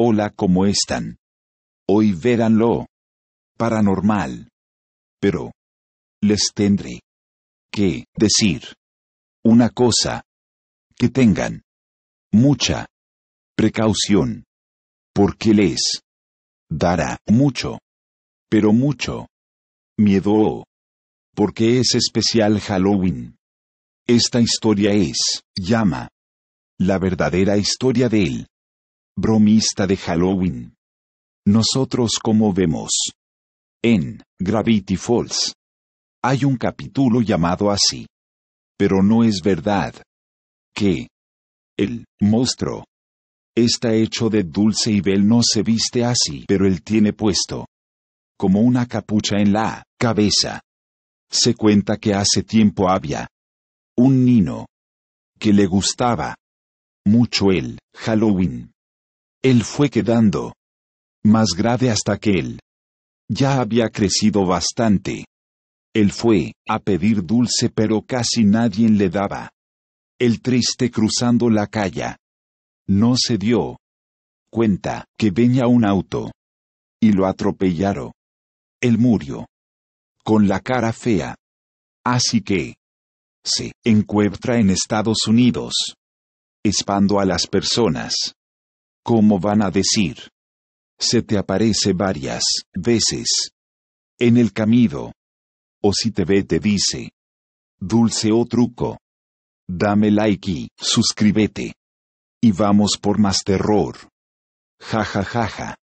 Hola, ¿cómo están? Hoy verán lo paranormal. Pero les tendré que decir una cosa. Que tengan mucha precaución. Porque les dará mucho, pero mucho miedo. Porque es especial Halloween. Esta historia es, llama, la verdadera historia de él bromista de Halloween. Nosotros como vemos. En Gravity Falls. Hay un capítulo llamado así. Pero no es verdad. Que el monstruo está hecho de dulce y Bel no se viste así, pero él tiene puesto como una capucha en la cabeza. Se cuenta que hace tiempo había un nino que le gustaba mucho el Halloween. Él fue quedando más grave hasta que él ya había crecido bastante. Él fue a pedir dulce pero casi nadie le daba. El triste cruzando la calle. No se dio cuenta que venía un auto. Y lo atropellaron. Él murió. Con la cara fea. Así que se encuentra en Estados Unidos. Espando a las personas ¿Cómo van a decir? Se te aparece varias veces. En el camino. O si te ve te dice. Dulce o truco. Dame like y suscríbete. Y vamos por más terror. Ja ja ja ja.